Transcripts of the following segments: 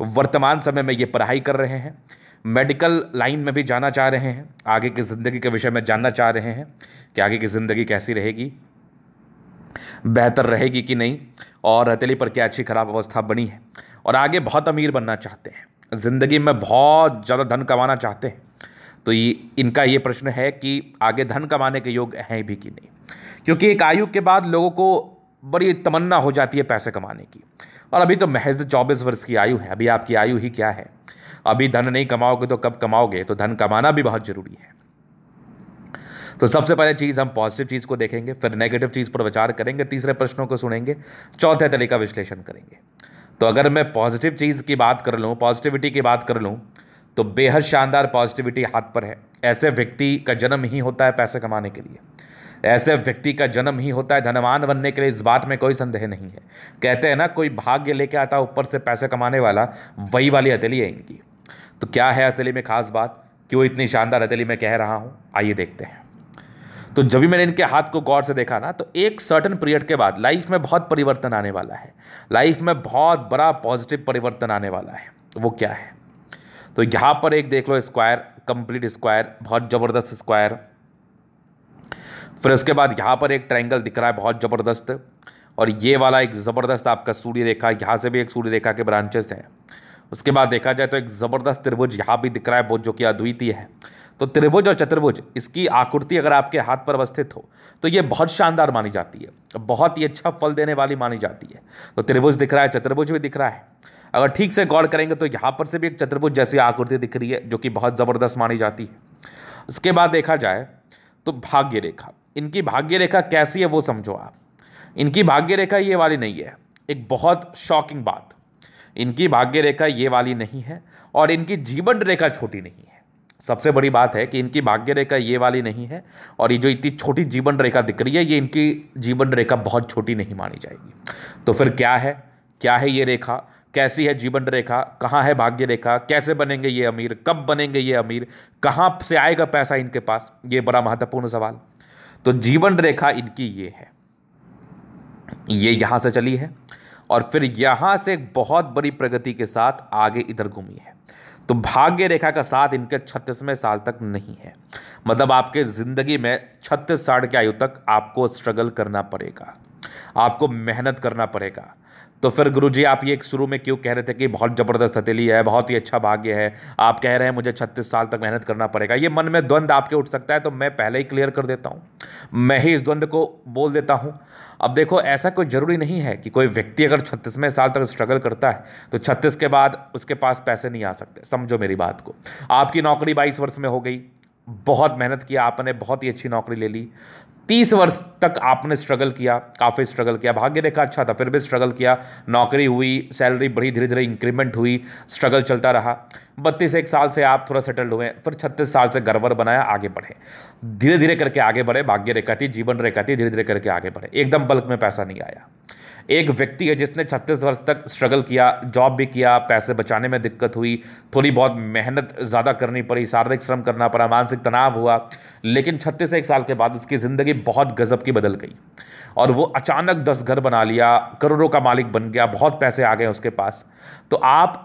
वर्तमान समय में ये पढ़ाई कर रहे हैं मेडिकल लाइन में भी जाना चाह रहे हैं आगे की ज़िंदगी के विषय में जानना चाह रहे हैं कि आगे की ज़िंदगी कैसी रहेगी बेहतर रहेगी कि नहीं और हथेली पर क्या अच्छी खराब अवस्था बनी है और आगे बहुत अमीर बनना चाहते हैं ज़िंदगी में बहुत ज़्यादा धन कमाना चाहते हैं तो ये इनका ये प्रश्न है कि आगे धन कमाने के योग हैं भी कि नहीं क्योंकि एक आयु के बाद लोगों को बड़ी तमन्ना हो जाती है पैसे कमाने की और अभी तो महज चौबीस वर्ष की आयु है अभी आपकी आयु ही क्या है अभी धन नहीं कमाओगे तो कब कमाओगे तो धन कमाना भी बहुत ज़रूरी है तो सबसे पहले चीज़ हम पॉजिटिव चीज़ को देखेंगे फिर नेगेटिव चीज़ पर विचार करेंगे तीसरे प्रश्नों को सुनेंगे चौथे तरीका का विश्लेषण करेंगे तो अगर मैं पॉजिटिव चीज़ की बात कर लूँ पॉजिटिविटी की बात कर लूँ तो बेहद शानदार पॉजिटिविटी हाथ पर है ऐसे व्यक्ति का जन्म ही होता है पैसे कमाने के लिए ऐसे व्यक्ति का जन्म ही होता है धनवान बनने के लिए इस बात में कोई संदेह नहीं है कहते हैं ना कोई भाग्य लेके आता ऊपर से पैसे कमाने वाला वही वाली हथेली है इनकी तो क्या है हथेली में खास बात क्यों इतनी शानदार हथेली में कह रहा हूँ आइए देखते हैं तो जब भी मैंने इनके हाथ को गौर से देखा ना तो एक सर्टन पीरियड के बाद लाइफ में बहुत परिवर्तन आने वाला है लाइफ में बहुत बड़ा पॉजिटिव परिवर्तन आने वाला है वो क्या है तो यहाँ पर एक देख लो स्क्वायर कंप्लीट स्क्वायर बहुत ज़बरदस्त स्क्वायर फिर उसके बाद यहाँ पर एक ट्रायंगल दिख रहा है बहुत ज़बरदस्त और ये वाला एक ज़बरदस्त आपका सूर्य रेखा यहाँ से भी एक सूर्य रेखा के ब्रांचेस हैं उसके बाद देखा जाए तो एक ज़बरदस्त त्रिभुज यहाँ भी दिख रहा है बहुत जो कि अद्वितीय है तो त्रिभुज और चतुर्भुज इसकी आकृति अगर आपके हाथ पर अवस्थित हो तो ये बहुत शानदार मानी जाती है बहुत ही अच्छा फल देने वाली मानी जाती है तो त्रिभुज दिख रहा है चतुर्भुज भी दिख रहा है अगर ठीक से गौर करेंगे तो यहाँ पर से भी एक चतुर्भुज जैसी आकृति दिख रही है जो कि बहुत ज़बरदस्त मानी जाती है उसके बाद देखा जाए तो भाग्य रेखा इनकी भाग्य रेखा कैसी है वो समझो आप इनकी भाग्य रेखा ये वाली नहीं है एक बहुत शॉकिंग बात इनकी भाग्य रेखा ये वाली नहीं है और इनकी जीवन रेखा छोटी नहीं है सबसे बड़ी बात है कि इनकी भाग्य रेखा ये वाली नहीं है और ये जो इतनी छोटी जीवन रेखा दिख रही है ये इनकी जीवन रेखा बहुत छोटी नहीं मानी जाएगी तो फिर क्या है क्या है ये रेखा कैसी है जीवन रेखा कहाँ है भाग्य रेखा कैसे बनेंगे ये अमीर कब बनेंगे ये अमीर कहाँ से आएगा पैसा इनके पास ये बड़ा महत्वपूर्ण सवाल तो जीवन रेखा इनकी ये है ये यहाँ से चली है और फिर यहाँ से बहुत बड़ी प्रगति के साथ आगे इधर घूमी है तो भाग्य रेखा का साथ इनके छत्तीसवें साल तक नहीं है मतलब आपके ज़िंदगी में छत्तीस साल की आयु तक आपको स्ट्रगल करना पड़ेगा आपको मेहनत करना पड़ेगा तो फिर गुरुजी आप ये शुरू में क्यों कह रहे थे कि बहुत ज़बरदस्त हथेली है बहुत ही अच्छा भाग्य है आप कह रहे हैं मुझे छत्तीस साल तक मेहनत करना पड़ेगा ये मन में द्वंद्व आपके उठ सकता है तो मैं पहले ही क्लियर कर देता हूँ मैं ही इस द्वंद्व को बोल देता हूँ अब देखो ऐसा कोई ज़रूरी नहीं है कि कोई व्यक्ति अगर छत्तीसवें साल तक स्ट्रगल करता है तो छत्तीस के बाद उसके पास पैसे नहीं आ सकते समझो मेरी बात को आपकी नौकरी बाईस वर्ष में हो गई बहुत मेहनत किया आपने बहुत ही अच्छी नौकरी ले ली तीस वर्ष तक आपने स्ट्रगल किया काफ़ी स्ट्रगल किया भाग्य रेखा अच्छा था फिर भी स्ट्रगल किया नौकरी हुई सैलरी बढ़ी धीरे धीरे इंक्रीमेंट हुई स्ट्रगल चलता रहा बत्तीस एक साल से आप थोड़ा सेटल्ड हुए फिर छत्तीस साल से गरबर बनाया आगे बढ़े धीरे धीरे करके आगे बढ़े भाग्य रेखा थी जीवन रेखा थी धीरे धीरे करके आगे बढ़े एकदम बल्क में पैसा नहीं आया एक व्यक्ति है जिसने छत्तीस वर्ष तक स्ट्रगल किया जॉब भी किया पैसे बचाने में दिक्कत हुई थोड़ी बहुत मेहनत ज़्यादा करनी पड़ी शारीरिक श्रम करना पड़ा मानसिक तनाव हुआ लेकिन छत्तीस एक साल के बाद उसकी ज़िंदगी बहुत गजब की बदल गई और वो अचानक दस घर बना लिया करोड़ों का मालिक बन गया बहुत पैसे आ गए उसके पास तो आप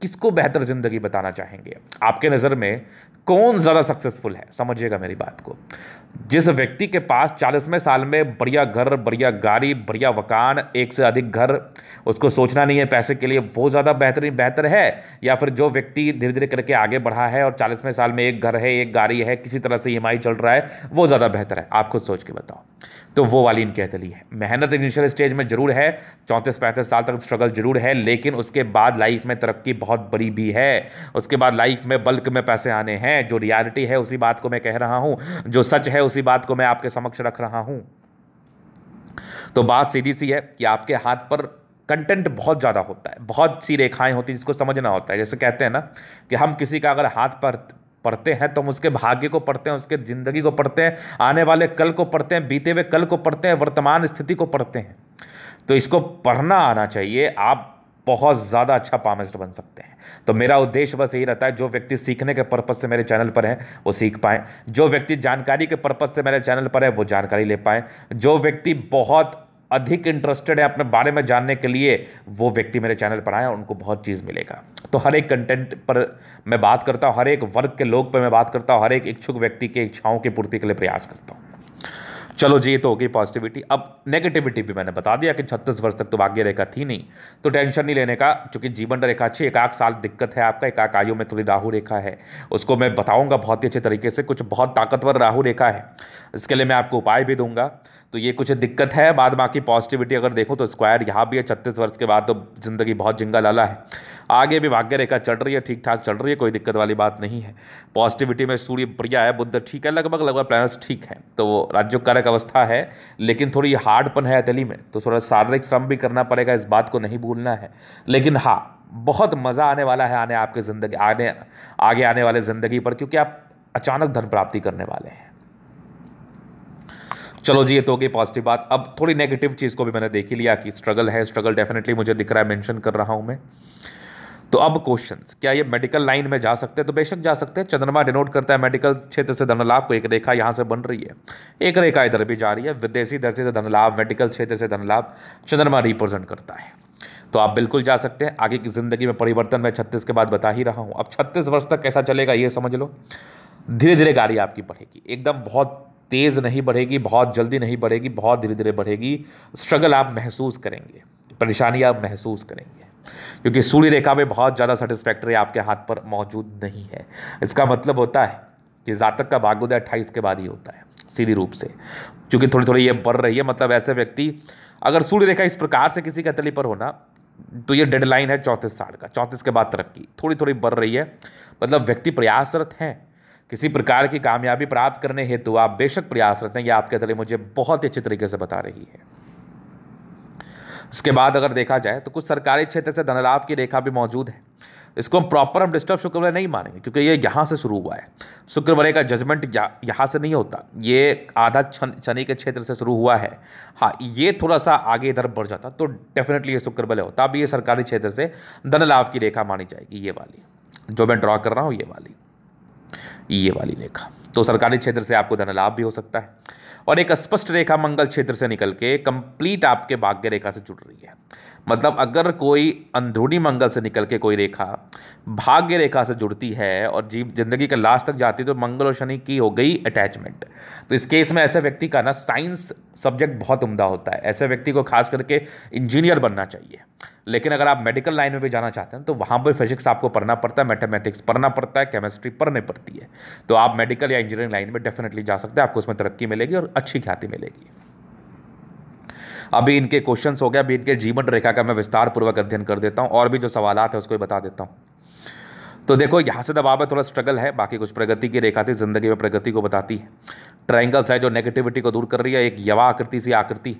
किसको बेहतर ज़िंदगी बताना चाहेंगे आपके नज़र में कौन ज़्यादा सक्सेसफुल है समझिएगा मेरी बात को जिस व्यक्ति के पास चालीसवें साल में बढ़िया घर बढ़िया गाड़ी बढ़िया वकान एक से अधिक घर उसको सोचना नहीं है पैसे के लिए वो ज़्यादा बेहतरीन बेहतर है या फिर जो व्यक्ति धीरे धीरे करके आगे बढ़ा है और चालीसवें साल में एक घर है एक गाड़ी है किसी तरह से ई चल रहा है वो ज़्यादा बेहतर है आप खुद सोच के बताओ तो वो वाली इनकी अतली है मेहनत इनिशियल स्टेज में ज़रूर है चौंतीस पैंतीस साल तक स्ट्रगल जरूर है लेकिन उसके बाद लाइफ में तरक्की बहुत बहुत बड़ी भी है उसके बाद लाइफ में बल्क में पैसे आने हैं जो रियलिटी है उसी बात को मैं कह रहा हूं जो सच है उसी बात को मैं आपके समक्ष रख रहा हूं तो बात सीधी सी है कि आपके हाथ पर कंटेंट बहुत ज़्यादा होता है बहुत सी रेखाएं होती हैं जिसको समझना होता है जैसे कहते हैं ना कि हम किसी का अगर हाथ पर पढ़ते हैं तो हम उसके भाग्य को पढ़ते हैं उसके ज़िंदगी को पढ़ते हैं आने वाले कल को पढ़ते हैं बीते हुए कल को पढ़ते हैं वर्तमान स्थिति को पढ़ते हैं तो इसको पढ़ना आना चाहिए आप बहुत ज़्यादा अच्छा पामिस्ट बन सकते हैं तो मेरा उद्देश्य बस यही रहता है जो व्यक्ति सीखने के पर्पज़ से मेरे चैनल पर है वो सीख पाएँ जो व्यक्ति जानकारी के पर्पज़ से मेरे चैनल पर है वो जानकारी ले पाएँ जो व्यक्ति बहुत अधिक इंटरेस्टेड है अपने बारे में जानने के लिए वो व्यक्ति मेरे चैनल पर आए उनको बहुत चीज़ मिलेगा तो हर एक कंटेंट पर मैं बात करता हूँ हर एक वर्ग के लोग पर मैं बात करता हूँ हर एक इच्छुक व्यक्ति के इच्छाओं की पूर्ति के लिए प्रयास करता हूँ चलो जी ये तो हो गई पॉजिटिविटी अब नेगेटिविटी भी मैंने बता दिया कि छत्तीस वर्ष तक तो भाग्य रेखा थी नहीं तो टेंशन नहीं लेने का चूंकि जीवन रेखा अच्छी एक साल दिक्कत है आपका एक आयु में थोड़ी राहु रेखा है उसको मैं बताऊंगा बहुत ही अच्छे तरीके से कुछ बहुत ताकतवर राहु रेखा है इसके लिए मैं आपको उपाय भी दूंगा तो ये कुछ दिक्कत है बाद बाकी पॉजिटिविटी अगर देखो तो स्क्वायर यहाँ भी है छत्तीस वर्ष के बाद तो ज़िंदगी बहुत जिंगा लाला है आगे भी भाग्य रेखा चल रही है ठीक ठाक चल रही है कोई दिक्कत वाली बात नहीं है पॉजिटिविटी में सूर्य प्रिया है बुद्ध ठीक है लगभग लगभग प्लानट्स ठीक है तो वो कारक अवस्था है लेकिन थोड़ी हार्डपन है अतली में तो थोड़ा शारीरिक श्रम भी करना पड़ेगा इस बात को नहीं भूलना है लेकिन हाँ बहुत मज़ा आने वाला है आने आपके ज़िंदगी आने आगे आने वाले ज़िंदगी पर क्योंकि आप अचानक धन प्राप्ति करने वाले हैं चलो जी ये तो होगी पॉजिटिव बात अब थोड़ी नेगेटिव चीज़ को भी मैंने देख ही लिया कि स्ट्रगल है स्ट्रगल डेफिनेटली मुझे दिख रहा है मेंशन कर रहा हूँ मैं तो अब क्वेश्चन क्या ये मेडिकल लाइन में जा सकते हैं तो बेशक जा सकते हैं चंद्रमा डिनोट करता है मेडिकल क्षेत्र से धनलाभ को एक रेखा यहाँ से बन रही है एक रेखा इधर भी जा रही है विदेशी धरती से धनलाभ मेडिकल क्षेत्र से धनलाभ चंद्रमा रिप्रेजेंट करता है तो आप बिल्कुल जा सकते हैं आगे की ज़िंदगी में परिवर्तन मैं छत्तीस के बाद बता ही रहा हूँ अब छत्तीस वर्ष तक कैसा चलेगा ये समझ लो धीरे धीरे गाड़ी आपकी बढ़ेगी एकदम बहुत तेज़ नहीं बढ़ेगी बहुत जल्दी नहीं बढ़ेगी बहुत धीरे धीरे बढ़ेगी स्ट्रगल आप महसूस करेंगे परेशानी आप महसूस करेंगे क्योंकि सूर्य रेखा में बहुत ज़्यादा सेटिस्फैक्ट्री आपके हाथ पर मौजूद नहीं है इसका मतलब होता है कि जातक का भाग्योदय अट्ठाईस के बाद ही होता है सीधी रूप से क्योंकि थोड़ी थोड़ी ये बढ़ रही है मतलब ऐसे व्यक्ति अगर सूर्य रेखा इस प्रकार से किसी के तली पर होना तो ये डेडलाइन है चौंतीस साल का चौंतीस के बाद तरक्की थोड़ी थोड़ी बढ़ रही है मतलब व्यक्ति प्रयासरत हैं किसी प्रकार की कामयाबी प्राप्त करने हेतु आप बेशक प्रयासरत हैं यह आपके दलील मुझे बहुत ही अच्छे तरीके से बता रही है इसके बाद अगर देखा जाए तो कुछ सरकारी क्षेत्र से धनलाभ की रेखा भी मौजूद है इसको हम प्रॉपर हम डिस्टर्ब शुक्रवार नहीं मानेंगे क्योंकि ये यहाँ से शुरू हुआ है शुक्रवार का जजमेंट या, यहाँ से नहीं होता ये आधा शनि के क्षेत्र से शुरू हुआ है हाँ ये थोड़ा सा आगे इधर बढ़ जाता तो डेफिनेटली ये शुक्रवार होता अभी ये सरकारी क्षेत्र से धन लाभ की रेखा मानी जाएगी ये वाली जो मैं ड्रॉ कर रहा हूँ ये वाली ये वाली रेखा तो सरकारी क्षेत्र से आपको धन लाभ भी हो सकता है और एक स्पष्ट रेखा मंगल क्षेत्र से निकल के कंप्लीट आपके भाग्य रेखा से जुड़ रही है मतलब अगर कोई अंदरूनी मंगल से निकल के कोई रेखा भाग्य रेखा से जुड़ती है और जीव जिंदगी के लास्ट तक जाती है तो मंगल और शनि की हो गई अटैचमेंट तो इस केस में ऐसे व्यक्ति का ना साइंस सब्जेक्ट बहुत उम्दा होता है ऐसे व्यक्ति को खास करके इंजीनियर बनना चाहिए लेकिन अगर आप मेडिकल लाइन में भी जाना चाहते हैं तो वहाँ पर फिजिक्स आपको पढ़ना पड़ता है मैथमेटिक्स पढ़ना पड़ता है केमिस्ट्री पढ़नी पड़ती है तो आप मेडिकल या इंजीनियरिंग लाइन में डेफिनेटली जा सकते हैं आपको उसमें तरक्की मिलेगी और अच्छी ख्याति मिलेगी अभी इनके क्वेश्चन हो गया अभी इनके जीवन रेखा का मैं विस्तार पूर्वक अध्ययन कर देता हूँ और भी जो सवाल है उसको भी बता देता हूँ तो देखो यहाँ से दबाव है थोड़ा स्ट्रगल है बाकी कुछ प्रगति की रेखा थी ज़िंदगी में प्रगति को बताती है ट्राइंगल्स है जो नेगेटिविटी को दूर कर रही है एक यवा आकृति सी आकृति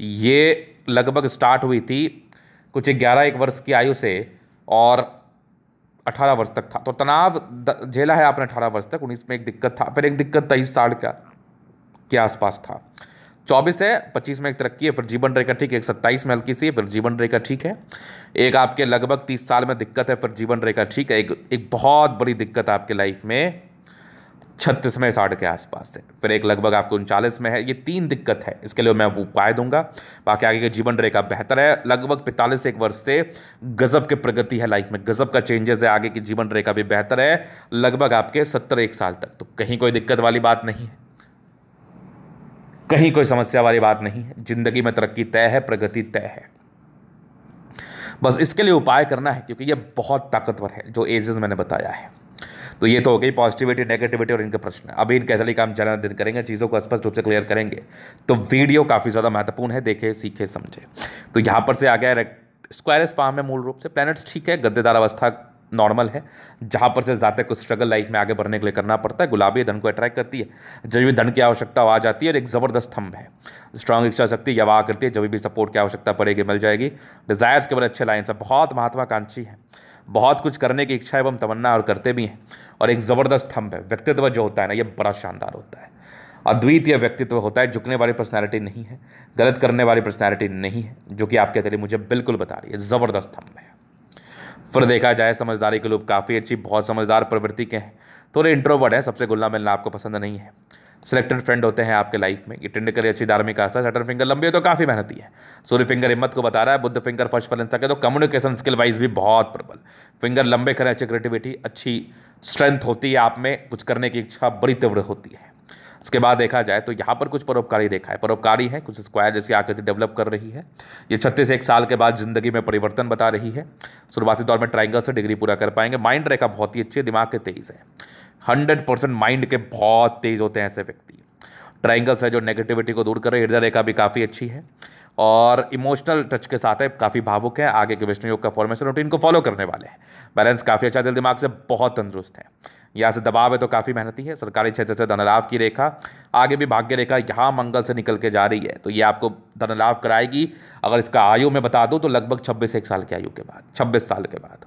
ये लगभग स्टार्ट हुई थी कुछ ग्यारह एक वर्ष की आयु से और अठारह वर्ष तक था तो तनाव झेला है आपने अठारह वर्ष तक उन्नीस में एक दिक्कत था फिर एक दिक्कत तेईस साल का के आसपास था चौबीस है पच्चीस में एक तरक्की है फिर जीवन रेखा ठीक है एक सत्ताईस में हल्की सी है फिर जीवन रेखा ठीक है एक आपके लगभग तीस साल में दिक्कत है फिर जीवन रेखा ठीक है एक एक बहुत बड़ी दिक्कत आपके लाइफ में छत्तीस में साठ के आसपास है फिर एक लगभग आपको उनचालीस में है ये तीन दिक्कत है इसके लिए मैं उपाय दूंगा बाकी आगे की जीवन रेखा बेहतर है लगभग पैंतालीस एक वर्ष से गजब की प्रगति है लाइफ में गजब का चेंजेस है आगे की जीवन रेखा भी बेहतर है लगभग आपके सत्तर एक साल तक तो कहीं कोई दिक्कत वाली बात नहीं है कहीं कोई समस्या वाली बात नहीं है जिंदगी में तरक्की तय है प्रगति तय है बस इसके लिए उपाय करना है क्योंकि ये बहुत ताकतवर है जो एजेस मैंने बताया है तो ये तो हो गई पॉजिटिविटी नेगेटिविटी और इनके प्रश्न अब इन कैसे काम चरण दिन करेंगे चीज़ों को स्पष्ट रूप से क्लियर करेंगे तो वीडियो काफ़ी ज़्यादा महत्वपूर्ण है देखे सीखे समझे तो यहाँ पर से आ गया स्क्वायर स्पाम में मूल रूप से प्लैनेट्स ठीक है गद्देदार अवस्था नॉर्मल है जहाँ पर से ज्यादा कुछ स्ट्रगल लाइफ में आगे बढ़ने के लिए करना पड़ता है गुलाबी धन को अट्रैक्ट करती है जब भी धन की आवश्यकता आ जाती है और एक ज़बरदस्त स्तंभ है स्ट्रांग इच्छा शक्ति यवा करती है जब भी सपोर्ट की आवश्यकता पड़ेगी मिल जाएगी डिज़ायर्स के बड़े अच्छे लाइन्स है बहुत महत्वाकांक्षी है बहुत कुछ करने की इच्छा एवं तमन्ना और करते भी हैं और एक ज़बरदस्त स्तंभ है व्यक्तित्व जो होता है ना ये बड़ा शानदार होता है अद्वितीय व्यक्तित्व होता है झुकने वाली पर्सनैलिटी नहीं है गलत करने वाली पर्सनैलिटी नहीं है जो कि आपके तरीके मुझे बिल्कुल बता रही है ज़बरदस्त स्तंभ है पर देखा जाए समझदारी के लोग काफ़ी अच्छी बहुत समझदार प्रवृत्ति के हैं थोड़े इंट्रोवर्ड हैं सबसे गुलना मिलना आपको पसंद नहीं है सिलेक्टेड फ्रेंड होते हैं आपके लाइफ में कि करिए अच्छी धार्मिक आस्था सटर फिंगर लंबी हो तो काफ़ी मेहनती है सूर्य फिंगर हिम्मत को बता रहा है बुद्ध फिंगर फर्स्ट फलन तक है तो कम्युनिकेशन स्किल वाइज भी बहुत प्रबल फिंगर लंबे करें अच्छी क्रिएटिविटी अच्छी स्ट्रेंथ होती है आप में कुछ करने की इच्छा बड़ी तीव्र होती है इसके बाद देखा जाए तो यहाँ पर कुछ परोपकारी रेखा है परोपकारी है कुछ स्क्वायर जैसी आकृति डेवलप कर रही है ये छत्तीस एक साल के बाद ज़िंदगी में परिवर्तन बता रही है शुरुआती दौर में ट्राइंगल से डिग्री पूरा कर पाएंगे माइंड रेखा बहुत ही अच्छी है दिमाग के तेज है हंड्रेड परसेंट माइंड के बहुत तेज होते हैं ऐसे व्यक्ति ट्राइंगल्स है जो नेगेटिविटी को दूर कर रहे हृदय रेखा भी काफ़ी अच्छी है और इमोशनल टच के साथ है काफ़ी भावुक है आगे के विष्णु योग का फॉर्मेशन रूटीन को फॉलो करने वाले हैं बैलेंस काफ़ी अच्छा दिल दिमाग से बहुत तंदुरुस्त है यहाँ से दबाव है तो काफ़ी मेहनती है सरकारी क्षेत्र से धनलाभ की रेखा आगे भी भाग्य रेखा यहाँ मंगल से निकल के जा रही है तो ये आपको धनलाभ कराएगी अगर इसका आयु मैं बता दूँ तो लगभग छब्बीस एक साल की आयु के बाद छब्बीस साल के बाद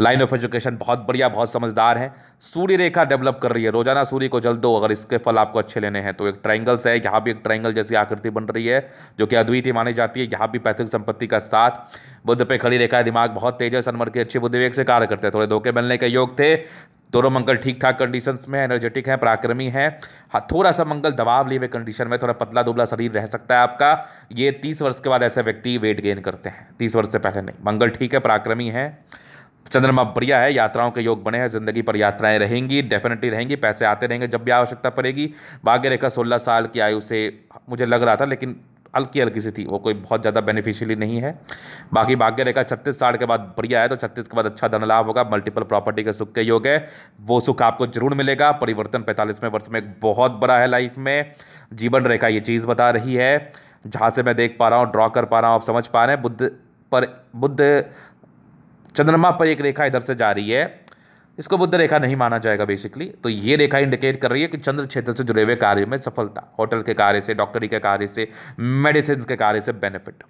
लाइन ऑफ एजुकेशन बहुत बढ़िया बहुत समझदार है सूर्य रेखा डेवलप कर रही है रोजाना सूर्य को जल दो अगर इसके फल आपको अच्छे लेने हैं तो एक ट्राइंगल्स है यहाँ भी एक ट्राइंगल जैसी आकृति बन रही है जो कि अद्वितीय मानी जाती है यहाँ भी पैतृक संपत्ति का साथ बुद्ध पे खड़ी रेखा दिमाग बहुत तेज है सनमर के अच्छे बुद्धिवेक से कार्य करते हैं थोड़े धोखे मिलने के योग थे दोनों मंगल ठीक ठाक कंडीशंस में एनर्जेटिक हैं पराक्रमी हैं हाँ थोड़ा सा मंगल दबाव लिए हुए कंडीशन में थोड़ा पतला दुबला शरीर रह सकता है आपका ये तीस वर्ष के बाद ऐसे व्यक्ति वेट गेन करते हैं तीस वर्ष से पहले नहीं मंगल ठीक है पराक्रमी है चंद्रमा बढ़िया है यात्राओं के योग बने हैं ज़िंदगी पर यात्राएं रहेंगी डेफिनेटली रहेंगी पैसे आते रहेंगे जब भी आवश्यकता पड़ेगी भाग्य रेखा सोलह साल की आयु से मुझे लग रहा था लेकिन हल्की हल्की सी थी वो कोई बहुत ज़्यादा बेनिफिशियली नहीं है बाकी भाग्य रेखा छत्तीस साल के बाद बढ़िया है तो छत्तीस के बाद अच्छा धन लाभ होगा मल्टीपल प्रॉपर्टी के सुख के योग है वो सुख आपको जरूर मिलेगा परिवर्तन पैंतालीसवें वर्ष में एक बहुत बड़ा है लाइफ में जीवन रेखा ये चीज़ बता रही है जहाँ से मैं देख पा रहा हूँ ड्रॉ कर पा रहा हूँ आप समझ पा रहे हैं बुद्ध पर बुद्ध चंद्रमा पर एक रेखा इधर से जा रही है इसको बुद्ध रेखा नहीं माना जाएगा बेसिकली तो ये रेखा इंडिकेट कर रही है कि चंद्र क्षेत्र से जुड़े हुए कार्य में सफलता होटल के कार्य से डॉक्टरी के कार्य से मेडिसिन के कार्य से बेनिफिट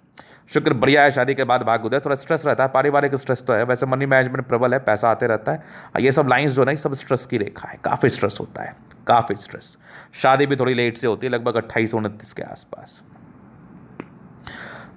शुक्र बढ़िया है शादी के बाद भाग उदय थोड़ा स्ट्रेस रहता है पारिवारिक स्ट्रेस तो है वैसे मनी मैनेजमेंट प्रबल है पैसा आते रहता है ये सब लाइन्स जो ना सब स्ट्रेस की रेखा है काफ़ी स्ट्रेस होता है काफ़ी स्ट्रेस शादी भी थोड़ी लेट से होती है लगभग अट्ठाईस उनतीस के आसपास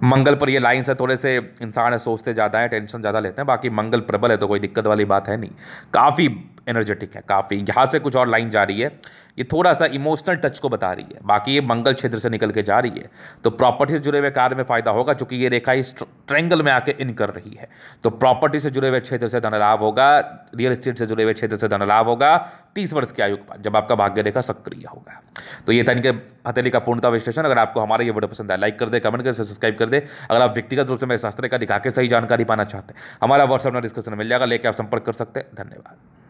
मंगल पर ये लाइन्स है थोड़े से इंसान है सोचते ज़्यादा है टेंशन ज़्यादा लेते हैं बाकी मंगल प्रबल है तो कोई दिक्कत वाली बात है नहीं काफ़ी एनर्जेटिक है काफ़ी यहाँ से कुछ और लाइन जा रही है ये थोड़ा सा इमोशनल टच को बता रही है बाकी ये मंगल क्षेत्र से निकल के जा रही है तो प्रॉपर्टी से जुड़े हुए कार्य में फायदा होगा चूंकि ये रेखा इस ट्रेंगल में आके इन कर रही है तो प्रॉपर्टी से जुड़े हुए क्षेत्र से धन लाभ होगा रियल इस्टेट से जुड़े हुए क्षेत्र से धन लाभ होगा तीस वर्ष की आयु के बाद जब आपका भाग्य रेखा सक्रिय होगा तो ये था इनके हथेली का पूर्णता विश्लेषण अगर आपको हमारा ये वीडियो पसंद है लाइक कर दे कमेंट कर सब्सक्राइब कर दे अगर आप व्यक्तिगत रूप से मेरे शास्त्र का दिखा के सही जानकारी पाना चाहते हैं हमारा व्हाट्सअप में डिस्क्रिप्शन मिल जाएगा लेकर आप संपर्क कर सकते हैं धन्यवाद